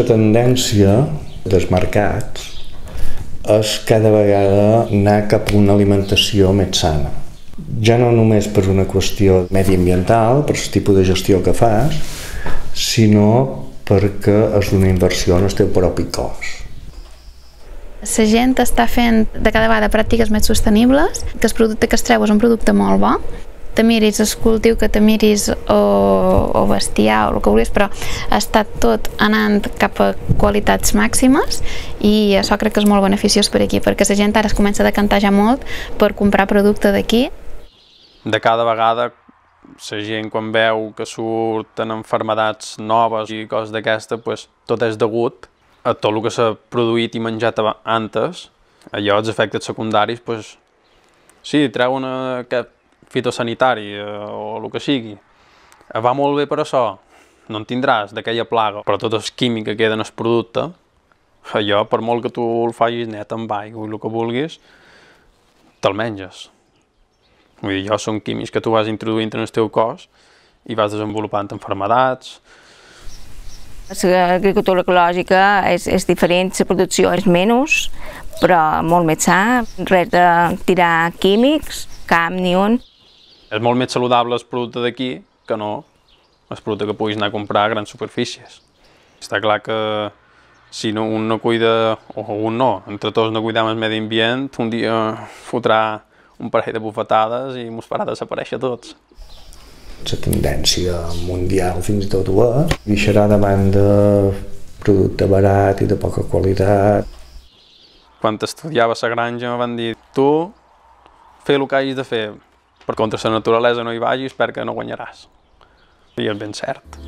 aquesta tendència dels mercats és cada vegada anar cap a una alimentació més sana. Ja no només per una qüestió mediambiental, per el tipus de gestió que fas, sinó perquè és una inversió en el teu propi cos. La gent està fent de cada vegada pràctiques més sostenibles, que el producte que es treu és un producte molt bo, te miris el cultiu que te miris o, o bestiar o el que vulguis, però ha estat tot anant cap a qualitats màximes i això crec que és molt beneficiós per aquí, perquè la gent ara es comença a decantar ja molt per comprar producte d'aquí. De cada vegada la gent quan veu que surten enfermedats noves i coses d'aquesta, pues, tot és degut a tot el que s'ha produït i menjat antes. Allò, els efectes secundaris, pues, sí, treu una, aquest fitosanitari eh, o el que sigui, eh, va molt bé per això, no en tindràs d'aquella plaga, però tot és químic que queda en el producte, allò, eh, per molt que tu el facis net amb aigua i el que vulguis, te'l menges. Vull dir, jo són químics que tu vas introduint en el teu cos i vas desenvolupant enfermedats. L'agricultura ecològica és, és diferent, la producció és menys, però molt més sa, res de tirar químics, cap ni un. És molt més saludable el producte d'aquí que no el producte que puguis anar a comprar a grans superfícies. Està clar que si no, un no cuida, o un no, entre tots no cuidem el medi ambient, un dia fotrà un parell de bufetades i mos farà desaparèixer tots. La tendència mundial fins i tot ho és, deixarà davant de producte barat i de poca qualitat. Quan estudiava a la granja em van dir tu, fer el que hagis de fer, per contra la naturalesa no hi vagis perquè no guanyaràs. I és ben cert.